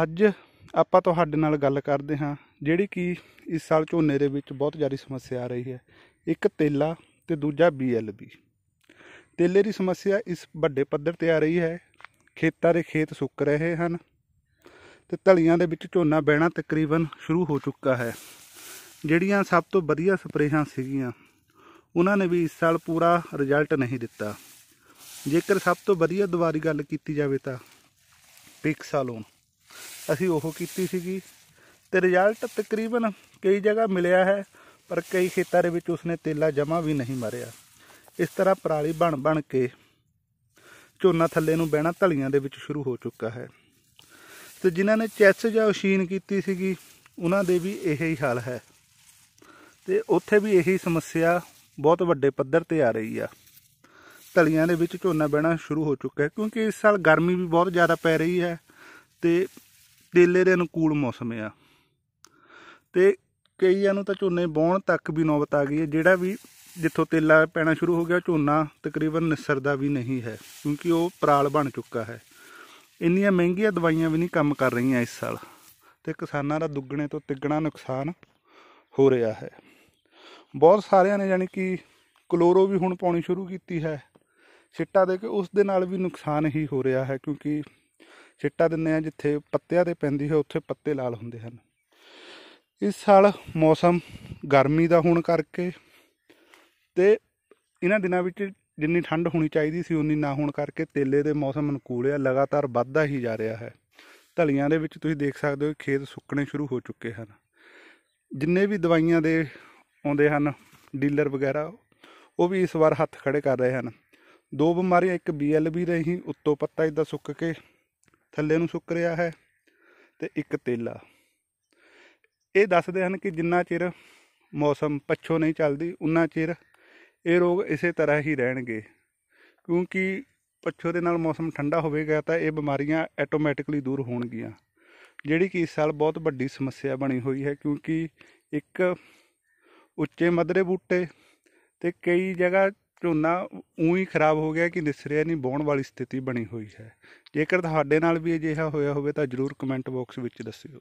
ਅੱਜ ਆਪਾਂ ਤੁਹਾਡੇ ਨਾਲ ਗੱਲ ਕਰਦੇ ਹਾਂ ਜਿਹੜੀ ਕਿ ਇਸ ਸਾਲ ਝੋਨੇ ਦੇ ਵਿੱਚ ਬਹੁਤ ਜ਼ਿਆਦਾ ਸਮੱਸਿਆ ਆ ਰਹੀ ਹੈ ਇੱਕ ਤੇਲਾ ਤੇ ਦੂਜਾ ਬੀਐਲਬੀ ਤੇਲੇ ਦੀ ਸਮੱਸਿਆ ਇਸ ਵੱਡੇ ਪੱਧਰ ਤੇ ਆ ਰਹੀ ਹੈ ਖੇਤਾਂ ਦੇ ਖੇਤ ਸੁੱਕ ਰਹੇ ਹਨ ਤੇ ਧਲੀਆਂ ਦੇ ਵਿੱਚ ਝੋਨਾ ਬਹਿਣਾ ਤਕਰੀਬਨ ਸ਼ੁਰੂ ਹੋ ਚੁੱਕਾ ਹੈ ਜਿਹੜੀਆਂ ਸਭ ਤੋਂ ਵਧੀਆ ਸਪਰੇਹਾਂ ਸੀਗੀਆਂ ਉਹਨਾਂ ਨੇ ਵੀ ਇਸ ਸਾਲ ਪੂਰਾ ਰਿਜ਼ਲਟ ਨਹੀਂ ਦਿੱਤਾ ਜੇਕਰ ਸਭ ਤੋਂ ਵਧੀਆ ਦਵਾਈ ਗੱਲ ਕੀਤੀ ਜਾਵੇ ਤਾਂ ਪਿਕਸਾਲੋਨ ਅਸੀਂ ਉਹ ਕੀਤੀ ਸੀਗੀ ਤੇ ਰਿਜ਼ਲਟ ਤਕਰੀਬਨ ਕਈ ਜਗ੍ਹਾ ਮਿਲਿਆ ਹੈ ਪਰ ਕਈ ਖੇਤਾਂ ਦੇ ਵਿੱਚ ਉਸਨੇ ਤੇਲਾ ਜਮਾ ਵੀ ਨਹੀਂ ਮਾਰਿਆ ਇਸ ਤਰ੍ਹਾਂ ਪਰਾਲੀ ਬਣ ਬਣ ਕੇ ਝੋਨਾ ਥੱਲੇ ਨੂੰ ਬਹਿਣਾ ਧਲੀਆਂ ਦੇ ਵਿੱਚ ਸ਼ੁਰੂ ਹੋ ਚੁੱਕਾ ਹੈ ਤੇ ਜਿਨ੍ਹਾਂ ਨੇ ਚੈਸ ਜਾਂ ਮਸ਼ੀਨ ਕੀਤੀ ਸੀਗੀ ਉਹਨਾਂ ਦੇ ਵੀ ਇਹੇ ਹੀ ਹਾਲ ਹੈ ਤੇ ਉੱਥੇ ਵੀ ਇਹੀ ਸਮੱਸਿਆ ਬਹੁਤ ਵੱਡੇ ਪੱਧਰ ਤੇ ਆ ਰਹੀ ਆ ਧਲੀਆਂ ਦੇ ਵਿੱਚ ਝੋਨਾ ਬਹਿਣਾ ਸ਼ੁਰੂ ਹੋ ਚੁੱਕਾ ਹੈ ਕਿਉਂਕਿ ਇਸ ਸਾਲ ਗਰਮੀ ਵੀ ਬਹੁਤ ਜ਼ਿਆਦਾ ਪੈ ਰਹੀ ਹੈ ਤੇ ਡੇਲੇ ਦੇ ਅਨੁਕੂਲ ਮੌਸਮ ਆ ਤੇ ਕਈਆਂ ਨੂੰ ਤਾਂ ਝੋਨੇ ਬੋਣ ਤੱਕ ਵੀ ਨੌਬਤ ਆ ਗਈ ਹੈ ਜਿਹੜਾ ਵੀ ਜਿੱਥੋਂ ਤੇਲਾ ਪੈਣਾ ਸ਼ੁਰੂ ਹੋ ਗਿਆ ਝੋਨਾ ਤਕਰੀਬਨ ਨਿਸਰਦਾ ਵੀ ਨਹੀਂ ਹੈ ਕਿਉਂਕਿ ਉਹ ਪਰਾਲ ਬਣ ਚੁੱਕਾ ਹੈ ਇੰਨੀਆਂ ਮਹਿੰਗੀਆਂ ਦਵਾਈਆਂ ਵੀ ਨਹੀਂ ਕੰਮ ਕਰ ਰਹੀਆਂ ਇਸ ਸਾਲ ਤੇ ਕਿਸਾਨਾਂ ਦਾ ਦੁੱਗਣੇ ਤੋਂ ਤਿੱਗਣਾ ਨੁਕਸਾਨ ਹੋ ਰਿਹਾ ਹੈ ਬਹੁਤ ਸਾਰਿਆਂ ਨੇ ਯਾਨੀ ਕਿ ਕਲੋਰੋ ਵੀ ਹੁਣ ਪਾਉਣੀ ਸ਼ੁਰੂ ਕੀਤੀ ਹੈ ਛਿੱਟਾ ਦੇ ਕੇ ਉਸ ਦੇ ਨਾਲ ਵੀ ਨੁਕਸਾਨ ਹੀ ਹੋ ਰਿਹਾ ਹੈ ਕਿਉਂਕਿ ਚਿੱਟਾ ਦਿੰਦੇ ਆ ਜਿੱਥੇ ਪੱਤਿਆਂ ਤੇ ਪੈਂਦੀ ਹੈ ਉੱਥੇ ਪੱਤੇ ਲਾਲ ਹੁੰਦੇ ਹਨ ਇਸ ਸਾਲ ਮੌਸਮ ਗਰਮੀ ਦਾ ਹੋਣ ਕਰਕੇ ਤੇ ਇਹਨਾਂ ਦਿਨਾਂ ਵਿੱਚ ਜਿੰਨੀ ਠੰਡ ਹੋਣੀ ਚਾਹੀਦੀ ਸੀ ਉਨੀ ਨਾ ਹੋਣ ਕਰਕੇ ਤੇਲੇ ਦੇ ਮੌਸਮ ਅਨੁਕੂਲ ਆ ਲਗਾਤਾਰ ਵੱਧਦਾ ਹੀ ਜਾ ਰਿਹਾ ਹੈ ਧਲੀਆਂ ਦੇ ਵਿੱਚ ਤੁਸੀਂ ਦੇਖ ਸਕਦੇ ਹੋ ਖੇਤ ਸੁੱਕਣੇ ਸ਼ੁਰੂ ਹੋ ਚੁੱਕੇ ਹਨ ਜਿੰਨੇ ਵੀ ਦਵਾਈਆਂ ਦੇ ਆਉਂਦੇ ਹਨ ਡੀਲਰ ਵਗੈਰਾ ਉਹ ਵੀ ਇਸ ਵਾਰ ਹੱਥ ਖੜੇ ਕਰ ਰਹੇ ਹਨ ਦੋ ਬਿਮਾਰੀਆਂ ਇੱਕ ਬੀਐਲਬੀ ਰਹੀ ਉੱਤੋਂ ਪੱਤਾ ਇਦਾਂ ਸੁੱਕ ਕੇ ਥੱਲੇ ਨੂੰ ਸੁੱਕ ਰਿਹਾ ਹੈ ਤੇ ਇੱਕ ਤੇਲਾ ਇਹ ਦੱਸਦੇ ਹਨ ਕਿ ਜਿੰਨਾ ਚਿਰ ਮੌਸਮ ਪੱਛੋ ਨਹੀਂ ਚੱਲਦੀ ਉਨਾ ਚਿਰ ਇਹ ਰੋਗ ਇਸੇ ਤਰ੍ਹਾਂ ਹੀ ਰਹਿਣਗੇ ਕਿਉਂਕਿ ਪੱਛੋ ਦੇ ਨਾਲ ਮੌਸਮ ਠੰਡਾ ਹੋਵੇਗਾ ਤਾਂ ਇਹ ਬਿਮਾਰੀਆਂ ਆਟੋਮੈਟਿਕਲੀ ਦੂਰ ਹੋਣਗੀਆਂ ਜਿਹੜੀ ਕਿ ਇਸ ਸਾਲ ਬਹੁਤ ਵੱਡੀ ਸਮੱਸਿਆ ਬਣੀ ਹੋਈ ਹੈ ਕਿਉਂਕਿ ਇੱਕ ਉੱਚੇ ਮਧਰੇ ਬੂਟੇ ਤੇ ਕਈ ਜਗ੍ਹਾ ਝੋਨਾ ਉਹੀ ਖਰਾਬ ਹੋ ਗਿਆ ਕਿ ਨਿਸਰਿਆ ਨਹੀਂ ਬੋਣ ਵਾਲੀ ਸਥਿਤੀ ਬਣੀ ਹੋਈ ਹੈ ਜੇਕਰ ਤੁਹਾਡੇ ਨਾਲ ਵੀ ਅਜਿਹਾ ਹੋਇਆ ਹੋਵੇ ਤਾਂ ਜਰੂਰ ਕਮੈਂਟ ਬਾਕਸ ਵਿੱਚ ਦੱਸਿਓ